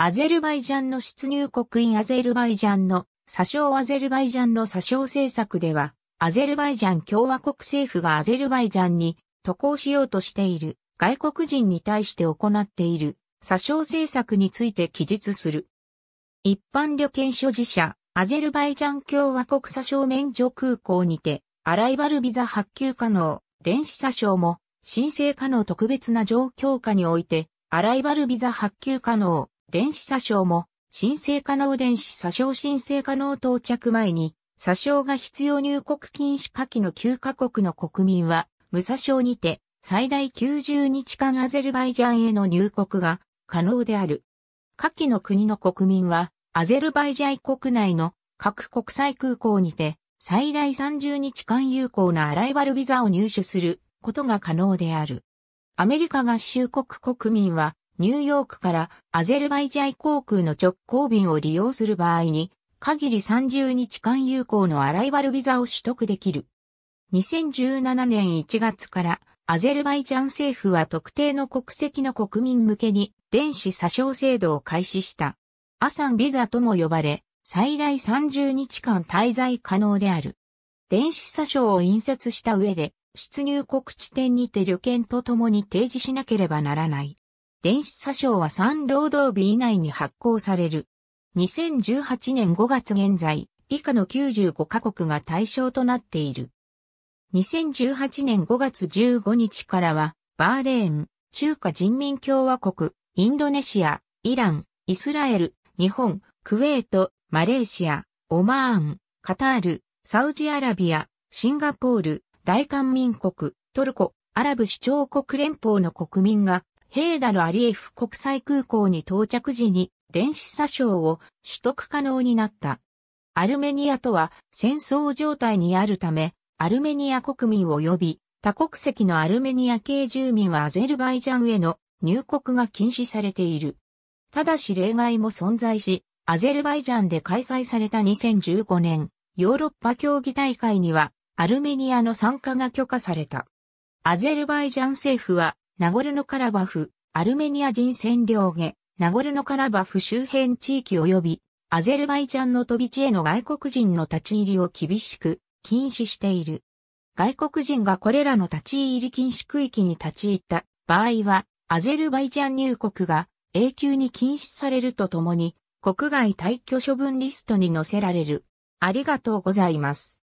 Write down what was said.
アゼルバイジャンの出入国員アゼルバイジャンの詐称アゼルバイジャンの詐称政策では、アゼルバイジャン共和国政府がアゼルバイジャンに渡航しようとしている外国人に対して行っている詐称政策について記述する。一般旅券所持者、アゼルバイジャン共和国詐称免除空港にて、アライバルビザ発給可能、電子詐称も申請可能特別な状況下において、アライバルビザ発給可能、電子詐称も、申請可能電子詐称申請可能到着前に、詐称が必要入国禁止下記の9カ国の国民は、無詐称にて、最大90日間アゼルバイジャンへの入国が可能である。下記の国の国民は、アゼルバイジャン国内の各国際空港にて、最大30日間有効なアライバルビザを入手することが可能である。アメリカ合衆国国民は、ニューヨークからアゼルバイジャイ航空の直行便を利用する場合に、限り30日間有効のアライバルビザを取得できる。2017年1月からアゼルバイジャン政府は特定の国籍の国民向けに電子詐称制度を開始した。アサンビザとも呼ばれ、最大30日間滞在可能である。電子詐称を印刷した上で、出入国地点にて旅券とともに提示しなければならない。電子詐称は3労働日以内に発行される。2018年5月現在、以下の95カ国が対象となっている。2018年5月15日からは、バーレーン、中華人民共和国、インドネシア、イラン、イスラエル、日本、クウェート、マレーシア、オマーン、カタール、サウジアラビア、シンガポール、大韓民国、トルコ、アラブ首長国連邦の国民がヘーダル・アリエフ国際空港に到着時に電子詐称を取得可能になった。アルメニアとは戦争状態にあるため、アルメニア国民及び多国籍のアルメニア系住民はアゼルバイジャンへの入国が禁止されている。ただし例外も存在し、アゼルバイジャンで開催された2015年、ヨーロッパ競技大会にはアルメニアの参加が許可された。アゼルバイジャン政府はナゴルノカラバフ、アルメニア人占領下、ナゴルノカラバフ周辺地域及び、アゼルバイジャンの飛び地への外国人の立ち入りを厳しく禁止している。外国人がこれらの立ち入り禁止区域に立ち入った場合は、アゼルバイジャン入国が永久に禁止されるとともに、国外退去処分リストに載せられる。ありがとうございます。